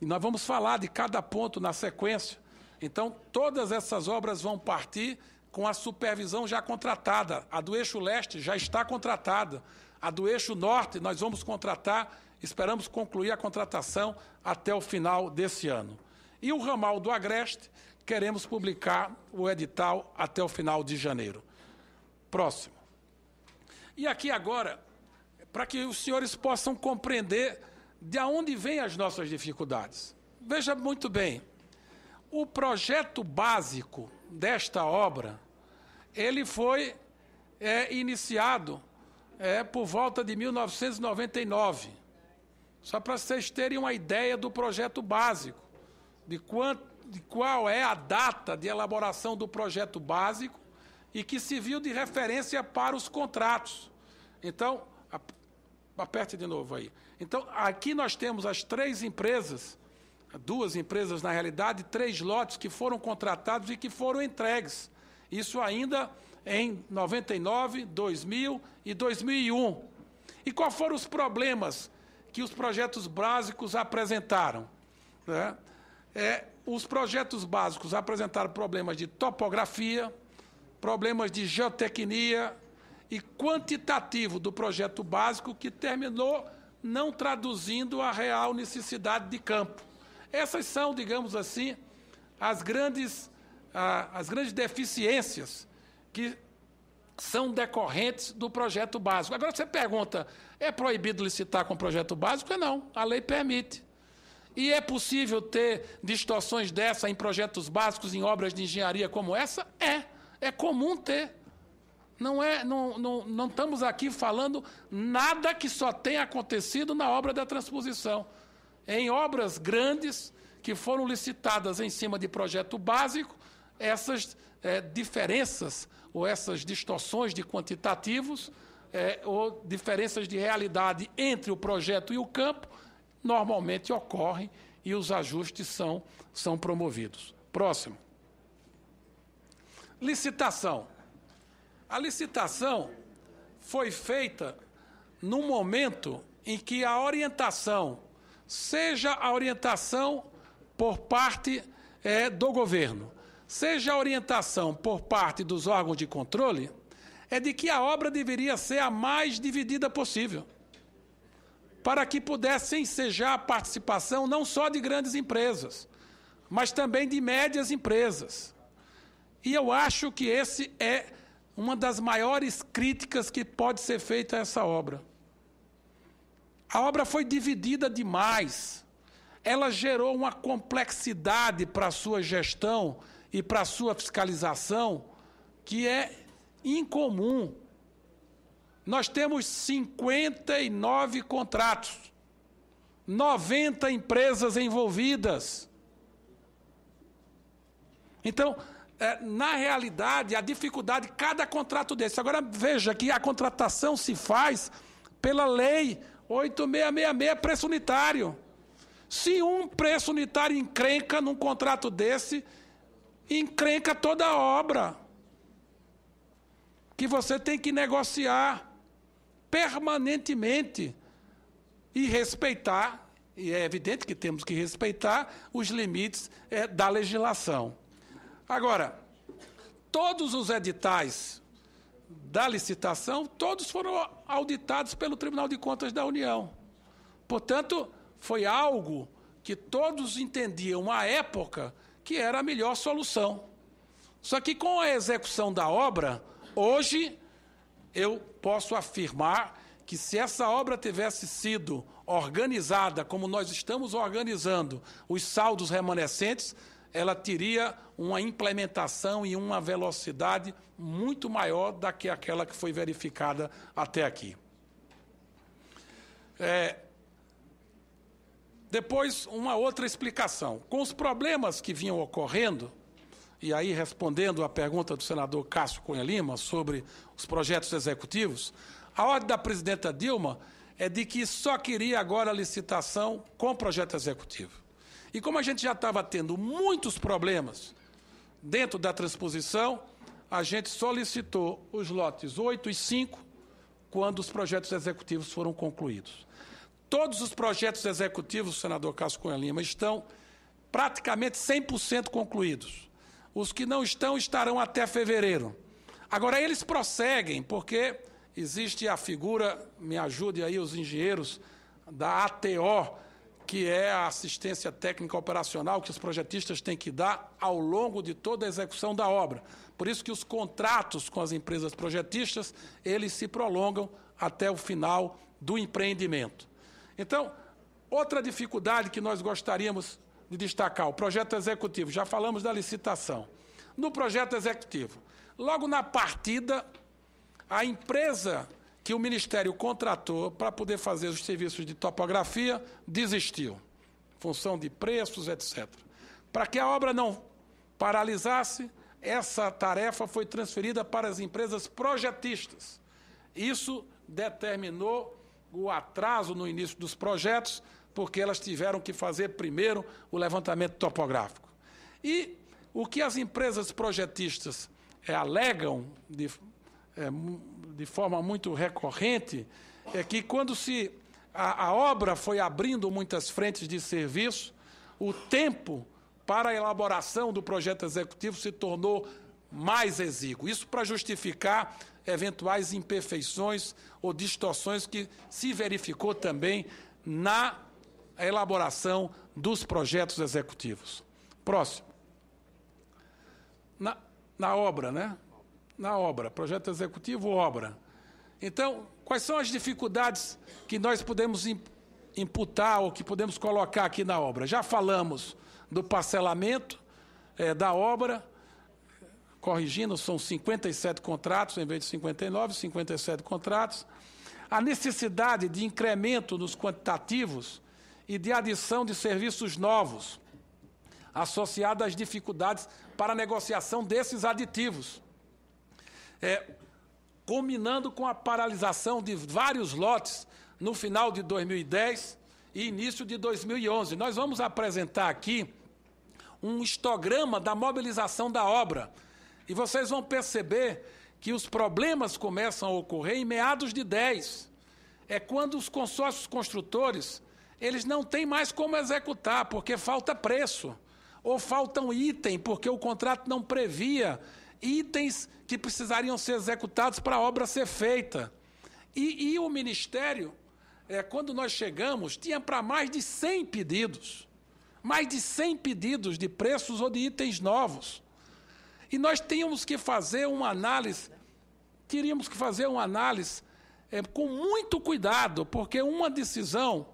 E nós vamos falar de cada ponto na sequência. Então, todas essas obras vão partir com a supervisão já contratada. A do eixo leste já está contratada. A do eixo norte, nós vamos contratar, esperamos concluir a contratação até o final desse ano. E o ramal do Agreste, queremos publicar o edital até o final de janeiro. Próximo. E aqui agora, para que os senhores possam compreender de onde vêm as nossas dificuldades. Veja muito bem, o projeto básico desta obra, ele foi é, iniciado é, por volta de 1999. Só para vocês terem uma ideia do projeto básico, de, de qual é a data de elaboração do projeto básico e que serviu de referência para os contratos. Então, aperte de novo aí. Então, aqui nós temos as três empresas duas empresas, na realidade, três lotes que foram contratados e que foram entregues. Isso ainda em 99, 2000 e 2001. E quais foram os problemas que os projetos básicos apresentaram? Né? É, os projetos básicos apresentaram problemas de topografia, problemas de geotecnia e quantitativo do projeto básico que terminou não traduzindo a real necessidade de campo. Essas são, digamos assim, as grandes, ah, as grandes deficiências que são decorrentes do projeto básico. Agora você pergunta: é proibido licitar com projeto básico? É não, a lei permite. E é possível ter distorções dessa em projetos básicos, em obras de engenharia como essa? É. É comum ter. Não, é, não, não, não estamos aqui falando nada que só tenha acontecido na obra da transposição em obras grandes que foram licitadas em cima de projeto básico, essas é, diferenças ou essas distorções de quantitativos é, ou diferenças de realidade entre o projeto e o campo normalmente ocorrem e os ajustes são, são promovidos. Próximo. Licitação. A licitação foi feita no momento em que a orientação seja a orientação por parte é, do governo, seja a orientação por parte dos órgãos de controle, é de que a obra deveria ser a mais dividida possível, para que pudesse ensejar a participação não só de grandes empresas, mas também de médias empresas. E eu acho que esse é uma das maiores críticas que pode ser feita a essa obra. A obra foi dividida demais. Ela gerou uma complexidade para a sua gestão e para a sua fiscalização que é incomum. Nós temos 59 contratos, 90 empresas envolvidas. Então, é, na realidade, a dificuldade, cada contrato desse. Agora, veja que a contratação se faz pela lei 8666 preço unitário. Se um preço unitário encrenca num contrato desse, encrenca toda a obra. Que você tem que negociar permanentemente e respeitar, e é evidente que temos que respeitar os limites é, da legislação. Agora, todos os editais da licitação, todos foram auditados pelo Tribunal de Contas da União. Portanto, foi algo que todos entendiam à época que era a melhor solução. Só que com a execução da obra, hoje eu posso afirmar que se essa obra tivesse sido organizada como nós estamos organizando os saldos remanescentes, ela teria uma implementação e uma velocidade muito maior do que aquela que foi verificada até aqui. É, depois, uma outra explicação. Com os problemas que vinham ocorrendo, e aí respondendo à pergunta do senador Cássio Cunha Lima sobre os projetos executivos, a ordem da presidenta Dilma é de que só queria agora a licitação com projeto executivo. E como a gente já estava tendo muitos problemas dentro da transposição, a gente solicitou os lotes 8 e 5 quando os projetos executivos foram concluídos. Todos os projetos executivos, senador Cássio Cunha Lima, estão praticamente 100% concluídos. Os que não estão estarão até fevereiro. Agora, eles prosseguem, porque existe a figura, me ajude aí os engenheiros, da ATO, que é a assistência técnica operacional que os projetistas têm que dar ao longo de toda a execução da obra. Por isso que os contratos com as empresas projetistas, eles se prolongam até o final do empreendimento. Então, outra dificuldade que nós gostaríamos de destacar, o projeto executivo, já falamos da licitação. No projeto executivo, logo na partida, a empresa que o Ministério contratou para poder fazer os serviços de topografia desistiu, em função de preços, etc. Para que a obra não paralisasse, essa tarefa foi transferida para as empresas projetistas. Isso determinou o atraso no início dos projetos, porque elas tiveram que fazer primeiro o levantamento topográfico. E o que as empresas projetistas é, alegam de, é, de forma muito recorrente é que quando se a, a obra foi abrindo muitas frentes de serviço, o tempo para a elaboração do projeto executivo se tornou mais exíguo. Isso para justificar eventuais imperfeições ou distorções que se verificou também na elaboração dos projetos executivos. Próximo. Na, na obra, né? na obra, projeto executivo, obra. Então, quais são as dificuldades que nós podemos imputar ou que podemos colocar aqui na obra? Já falamos do parcelamento é, da obra, corrigindo, são 57 contratos em vez de 59, 57 contratos. A necessidade de incremento nos quantitativos e de adição de serviços novos, associada às dificuldades para a negociação desses aditivos é, combinando com a paralisação de vários lotes no final de 2010 e início de 2011. Nós vamos apresentar aqui um histograma da mobilização da obra. E vocês vão perceber que os problemas começam a ocorrer em meados de 10. É quando os consórcios construtores, eles não têm mais como executar, porque falta preço, ou faltam item, porque o contrato não previa itens que precisariam ser executados para a obra ser feita. E, e o Ministério, é, quando nós chegamos, tinha para mais de 100 pedidos. Mais de 100 pedidos de preços ou de itens novos. E nós tínhamos que fazer uma análise, teríamos que fazer uma análise é, com muito cuidado, porque uma decisão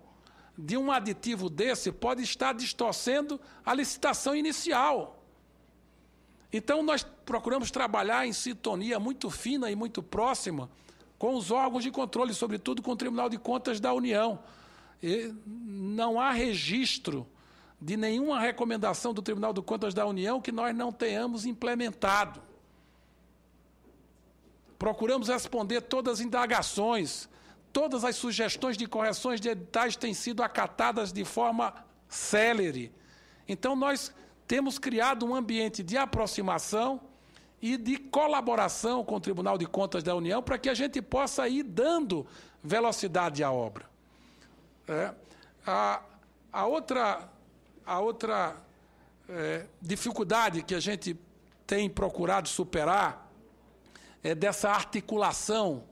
de um aditivo desse pode estar distorcendo a licitação inicial. Então, nós procuramos trabalhar em sintonia muito fina e muito próxima com os órgãos de controle, sobretudo com o Tribunal de Contas da União. E não há registro de nenhuma recomendação do Tribunal de Contas da União que nós não tenhamos implementado. Procuramos responder todas as indagações, todas as sugestões de correções de editais têm sido acatadas de forma célere. Então, nós temos criado um ambiente de aproximação e de colaboração com o Tribunal de Contas da União para que a gente possa ir dando velocidade à obra. É. A, a, outra, a outra é, dificuldade que a gente tem procurado superar é dessa articulação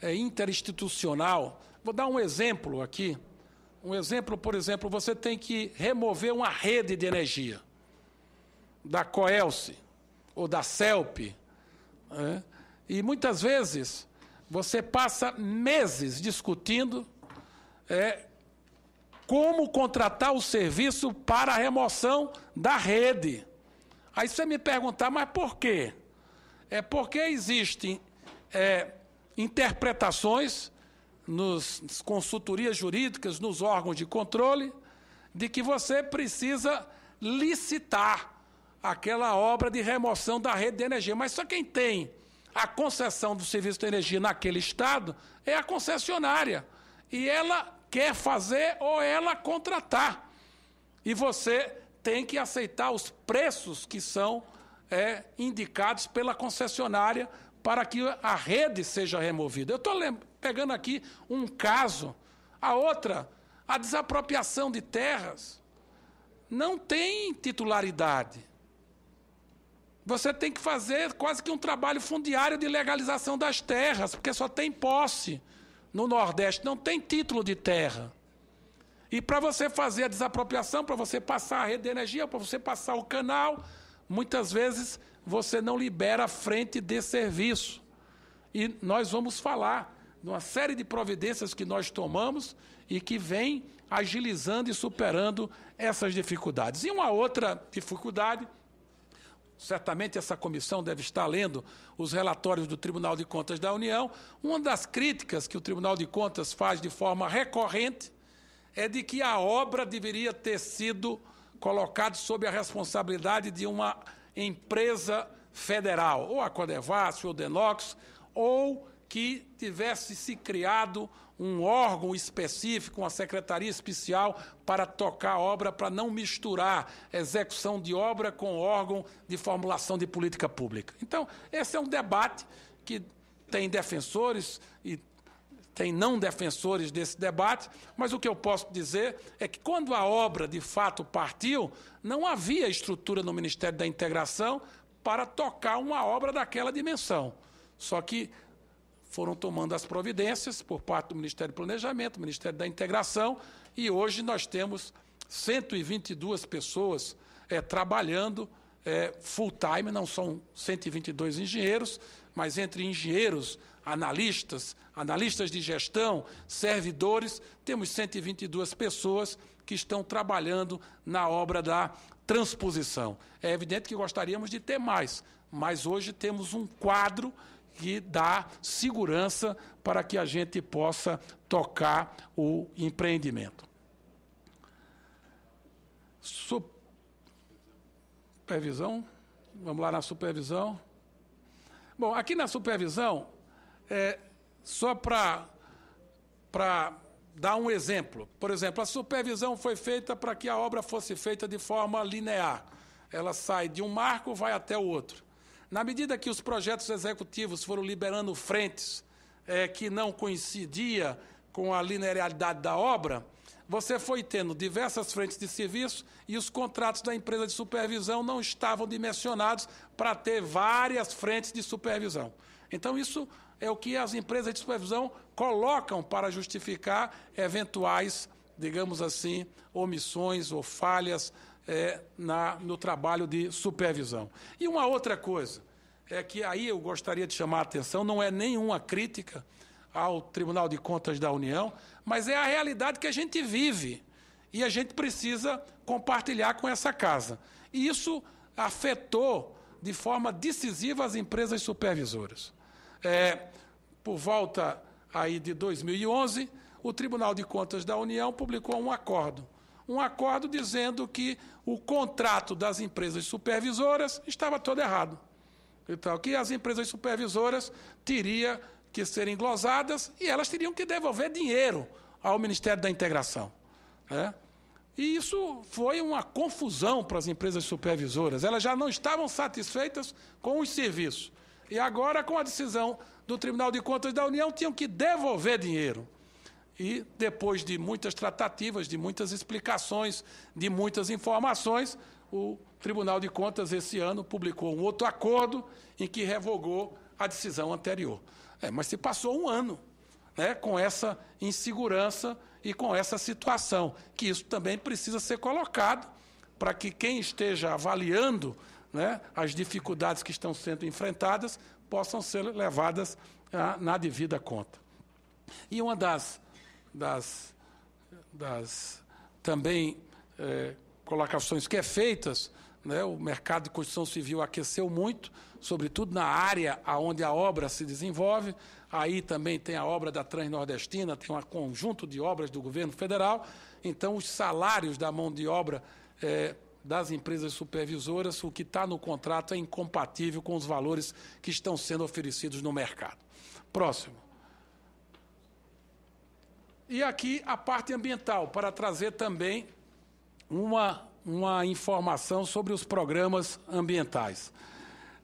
é, interinstitucional. Vou dar um exemplo aqui. Um exemplo, por exemplo, você tem que remover uma rede de energia da Coelce ou da CELP. Né? E muitas vezes você passa meses discutindo é, como contratar o serviço para a remoção da rede. Aí você me perguntar, mas por quê? É porque existem é, interpretações nas consultorias jurídicas, nos órgãos de controle, de que você precisa licitar aquela obra de remoção da rede de energia. Mas só quem tem a concessão do serviço de energia naquele estado é a concessionária. E ela quer fazer ou ela contratar. E você tem que aceitar os preços que são é, indicados pela concessionária para que a rede seja removida. Eu estou pegando aqui um caso. A outra, a desapropriação de terras, não tem titularidade. Você tem que fazer quase que um trabalho fundiário de legalização das terras, porque só tem posse no Nordeste, não tem título de terra. E para você fazer a desapropriação, para você passar a rede de energia, para você passar o canal, muitas vezes você não libera a frente de serviço. E nós vamos falar de uma série de providências que nós tomamos e que vem agilizando e superando essas dificuldades. E uma outra dificuldade Certamente essa comissão deve estar lendo os relatórios do Tribunal de Contas da União. Uma das críticas que o Tribunal de Contas faz de forma recorrente é de que a obra deveria ter sido colocada sob a responsabilidade de uma empresa federal, ou a Codevasf, ou o Denox, ou que tivesse se criado um órgão específico, uma secretaria especial para tocar a obra, para não misturar execução de obra com órgão de formulação de política pública. Então, esse é um debate que tem defensores e tem não defensores desse debate, mas o que eu posso dizer é que quando a obra de fato partiu, não havia estrutura no Ministério da Integração para tocar uma obra daquela dimensão. Só que foram tomando as providências por parte do Ministério do Planejamento, Ministério da Integração, e hoje nós temos 122 pessoas é, trabalhando é, full-time, não são 122 engenheiros, mas entre engenheiros, analistas, analistas de gestão, servidores, temos 122 pessoas que estão trabalhando na obra da transposição. É evidente que gostaríamos de ter mais, mas hoje temos um quadro que dá segurança para que a gente possa tocar o empreendimento. Supervisão? Vamos lá na supervisão. Bom, aqui na supervisão, é, só para dar um exemplo. Por exemplo, a supervisão foi feita para que a obra fosse feita de forma linear. Ela sai de um marco, vai até o outro. Na medida que os projetos executivos foram liberando frentes é, que não coincidia com a linearidade da obra, você foi tendo diversas frentes de serviço e os contratos da empresa de supervisão não estavam dimensionados para ter várias frentes de supervisão. Então, isso é o que as empresas de supervisão colocam para justificar eventuais, digamos assim, omissões ou falhas é, na, no trabalho de supervisão. E uma outra coisa, é que aí eu gostaria de chamar a atenção, não é nenhuma crítica ao Tribunal de Contas da União, mas é a realidade que a gente vive e a gente precisa compartilhar com essa casa. E isso afetou de forma decisiva as empresas supervisoras. É, por volta aí de 2011, o Tribunal de Contas da União publicou um acordo um acordo dizendo que o contrato das empresas supervisoras estava todo errado. Então, que as empresas supervisoras teriam que ser englosadas e elas teriam que devolver dinheiro ao Ministério da Integração. Né? E isso foi uma confusão para as empresas supervisoras. Elas já não estavam satisfeitas com os serviços. E agora, com a decisão do Tribunal de Contas da União, tinham que devolver dinheiro. E depois de muitas tratativas, de muitas explicações, de muitas informações, o Tribunal de Contas, esse ano, publicou um outro acordo em que revogou a decisão anterior. É, mas se passou um ano né, com essa insegurança e com essa situação, que isso também precisa ser colocado para que quem esteja avaliando né, as dificuldades que estão sendo enfrentadas possam ser levadas ah, na devida conta. E uma das das, das também é, colocações que é feitas, né? o mercado de construção civil aqueceu muito, sobretudo na área onde a obra se desenvolve. Aí também tem a obra da Transnordestina, tem um conjunto de obras do governo federal. Então, os salários da mão de obra é, das empresas supervisoras, o que está no contrato é incompatível com os valores que estão sendo oferecidos no mercado. Próximo. E aqui a parte ambiental, para trazer também uma, uma informação sobre os programas ambientais.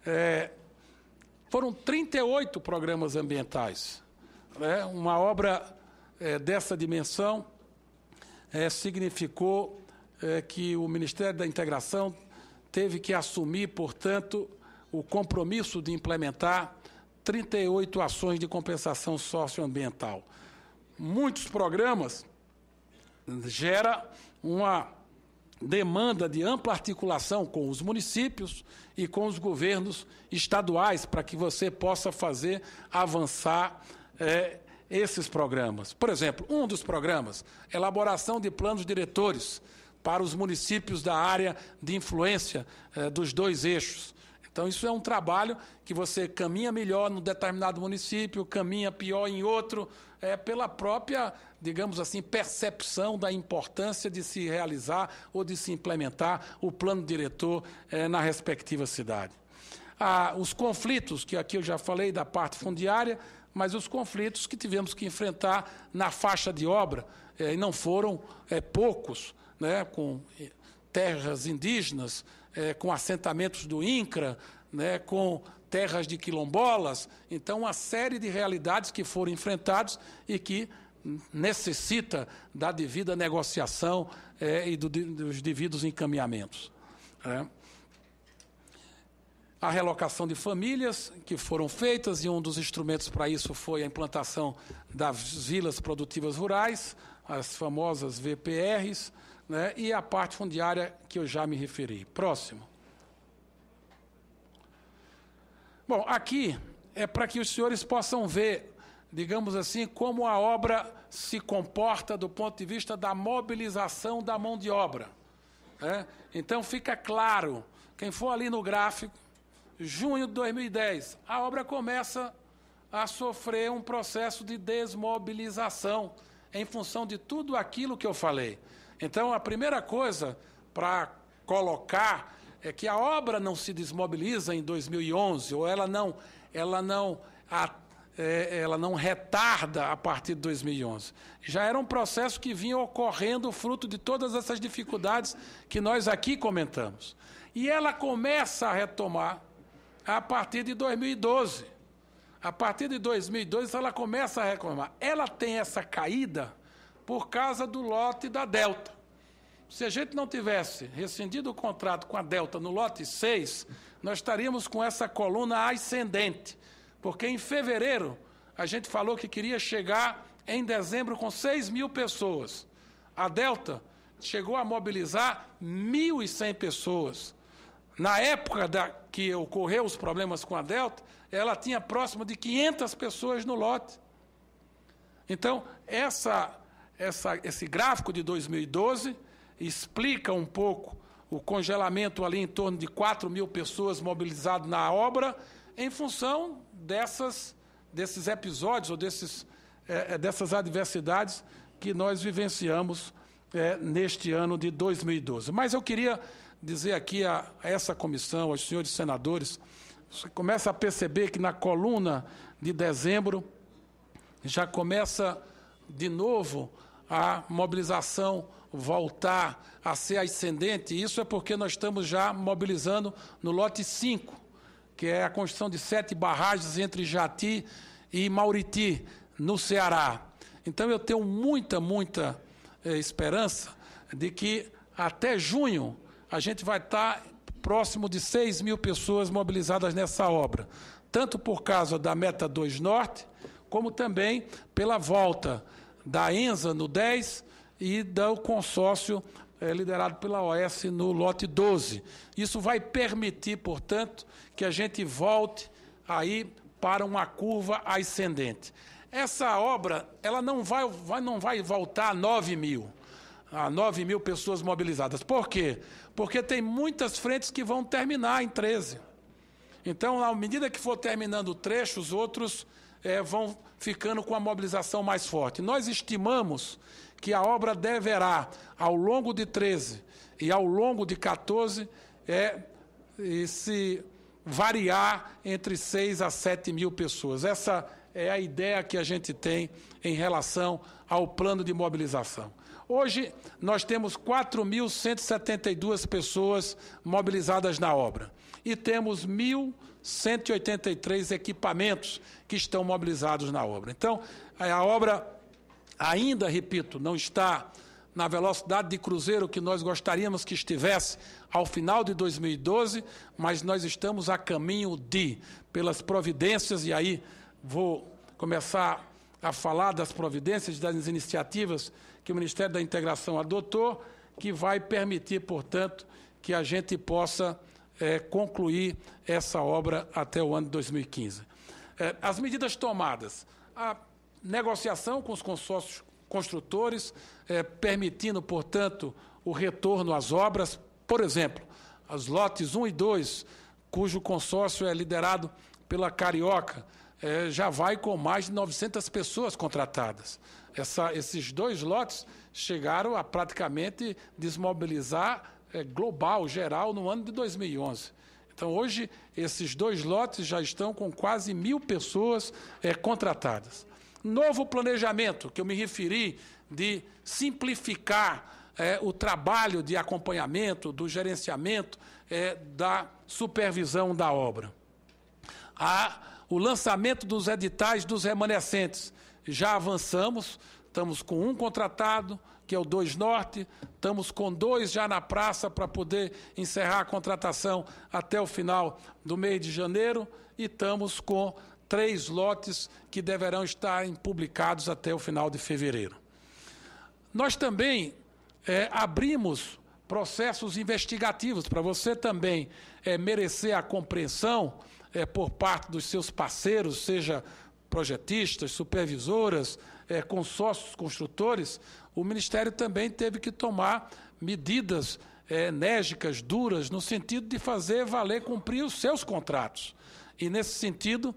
É, foram 38 programas ambientais. Né? Uma obra é, dessa dimensão é, significou é, que o Ministério da Integração teve que assumir, portanto, o compromisso de implementar 38 ações de compensação socioambiental muitos programas, gera uma demanda de ampla articulação com os municípios e com os governos estaduais para que você possa fazer avançar é, esses programas. Por exemplo, um dos programas, elaboração de planos diretores para os municípios da área de influência é, dos dois eixos. Então, isso é um trabalho que você caminha melhor num determinado município, caminha pior em outro, é, pela própria, digamos assim, percepção da importância de se realizar ou de se implementar o plano diretor é, na respectiva cidade. Ah, os conflitos, que aqui eu já falei da parte fundiária, mas os conflitos que tivemos que enfrentar na faixa de obra, é, e não foram é, poucos, né, com é, terras indígenas, com assentamentos do INCRA, né, com terras de quilombolas. Então, uma série de realidades que foram enfrentadas e que necessita da devida negociação é, e do, dos devidos encaminhamentos. É. A relocação de famílias que foram feitas, e um dos instrumentos para isso foi a implantação das vilas produtivas rurais, as famosas VPRs, né, e a parte fundiária que eu já me referi. Próximo. Bom, aqui é para que os senhores possam ver, digamos assim, como a obra se comporta do ponto de vista da mobilização da mão de obra. Né? Então fica claro, quem for ali no gráfico, junho de 2010, a obra começa a sofrer um processo de desmobilização em função de tudo aquilo que eu falei. Então, a primeira coisa para colocar é que a obra não se desmobiliza em 2011 ou ela não, ela não a, é, ela não retarda a partir de 2011. Já era um processo que vinha ocorrendo fruto de todas essas dificuldades que nós aqui comentamos. E ela começa a retomar a partir de 2012. A partir de 2012 ela começa a reclamar. Ela tem essa caída por causa do lote da Delta. Se a gente não tivesse rescindido o contrato com a Delta no lote 6, nós estaríamos com essa coluna ascendente. Porque em fevereiro a gente falou que queria chegar em dezembro com 6 mil pessoas. A Delta chegou a mobilizar 1.100 pessoas. Na época da, que ocorreu os problemas com a Delta, ela tinha próximo de 500 pessoas no lote. Então, essa, essa, esse gráfico de 2012 explica um pouco o congelamento ali em torno de 4 mil pessoas mobilizadas na obra, em função dessas, desses episódios ou desses, é, dessas adversidades que nós vivenciamos é, neste ano de 2012. Mas eu queria dizer aqui a, a essa comissão, aos senhores senadores, você começa a perceber que na coluna de dezembro já começa de novo a mobilização voltar a ser ascendente, isso é porque nós estamos já mobilizando no lote 5, que é a construção de sete barragens entre Jati e Mauriti, no Ceará. Então eu tenho muita, muita eh, esperança de que até junho a gente vai estar tá próximo de 6 mil pessoas mobilizadas nessa obra, tanto por causa da Meta 2 Norte, como também pela volta da ENSA no 10 e do consórcio é, liderado pela OS no lote 12. Isso vai permitir, portanto, que a gente volte aí para uma curva ascendente. Essa obra, ela não vai, vai, não vai voltar a 9 mil, a 9 mil pessoas mobilizadas. Por quê? Porque tem muitas frentes que vão terminar em 13. Então, à medida que for terminando trechos, outros é, vão ficando com a mobilização mais forte. Nós estimamos que a obra deverá, ao longo de 13 e ao longo de 14, é, se variar entre 6 a 7 mil pessoas. Essa é a ideia que a gente tem em relação ao plano de mobilização. Hoje, nós temos 4.172 pessoas mobilizadas na obra e temos 1.183 equipamentos que estão mobilizados na obra. Então, a obra ainda, repito, não está na velocidade de cruzeiro que nós gostaríamos que estivesse ao final de 2012, mas nós estamos a caminho de, pelas providências, e aí vou começar a falar das providências, das iniciativas que o Ministério da Integração adotou, que vai permitir, portanto, que a gente possa é, concluir essa obra até o ano de 2015. É, as medidas tomadas. A negociação com os consórcios construtores, eh, permitindo, portanto, o retorno às obras, por exemplo, as lotes 1 e 2, cujo consórcio é liderado pela Carioca, eh, já vai com mais de 900 pessoas contratadas. Essa, esses dois lotes chegaram a praticamente desmobilizar eh, global, geral, no ano de 2011. Então, hoje, esses dois lotes já estão com quase mil pessoas contratadas. Novo planejamento, que eu me referi de simplificar é, o trabalho de acompanhamento, do gerenciamento, é, da supervisão da obra. o lançamento dos editais dos remanescentes. Já avançamos, estamos com um contratado, que é o 2 Norte, estamos com dois já na praça para poder encerrar a contratação até o final do mês de janeiro e estamos com três lotes que deverão estar publicados até o final de fevereiro. Nós também é, abrimos processos investigativos para você também é, merecer a compreensão é, por parte dos seus parceiros, seja projetistas, supervisoras, é, consórcios, construtores, o Ministério também teve que tomar medidas é, enérgicas, duras, no sentido de fazer valer cumprir os seus contratos. E, nesse sentido,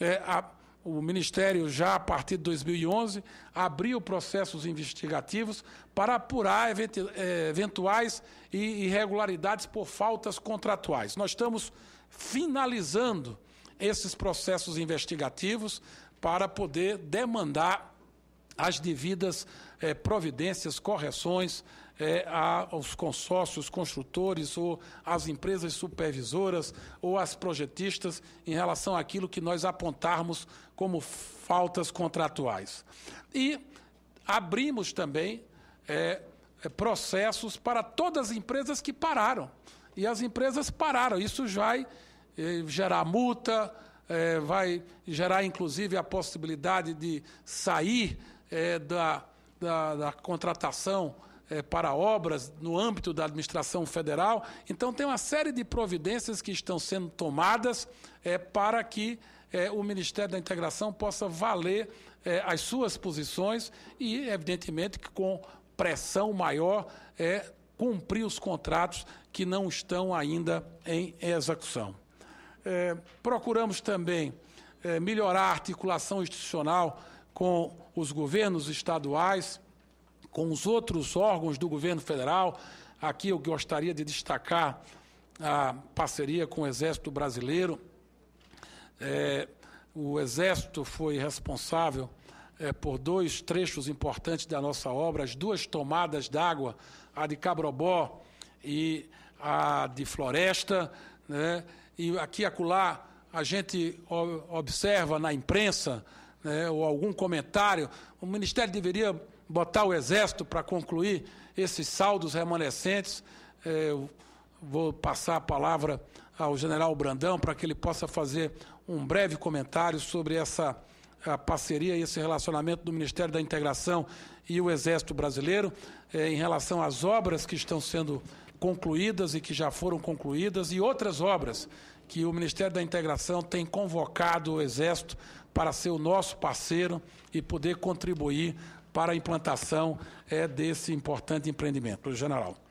é, a, o Ministério, já a partir de 2011, abriu processos investigativos para apurar é, eventuais irregularidades por faltas contratuais. Nós estamos finalizando esses processos investigativos para poder demandar as devidas é, providências, correções é, aos consórcios construtores ou às empresas supervisoras ou às projetistas em relação àquilo que nós apontarmos como faltas contratuais. E abrimos também é, é, processos para todas as empresas que pararam. E as empresas pararam. Isso vai é, gerar multa, é, vai gerar inclusive a possibilidade de sair é, da, da, da contratação é, para obras no âmbito da administração federal. Então, tem uma série de providências que estão sendo tomadas é, para que é, o Ministério da Integração possa valer é, as suas posições e, evidentemente, que com pressão maior, é, cumprir os contratos que não estão ainda em execução. É, procuramos também é, melhorar a articulação institucional com os governos estaduais com os outros órgãos do governo federal. Aqui eu gostaria de destacar a parceria com o Exército Brasileiro. É, o Exército foi responsável é, por dois trechos importantes da nossa obra, as duas tomadas d'água, a de Cabrobó e a de Floresta. Né? E aqui acolá a gente observa na imprensa né, ou algum comentário, o Ministério deveria botar o Exército para concluir esses saldos remanescentes. É, eu vou passar a palavra ao general Brandão para que ele possa fazer um breve comentário sobre essa parceria e esse relacionamento do Ministério da Integração e o Exército Brasileiro é, em relação às obras que estão sendo concluídas e que já foram concluídas e outras obras que o Ministério da Integração tem convocado o Exército para ser o nosso parceiro e poder contribuir para a implantação é, desse importante empreendimento. General.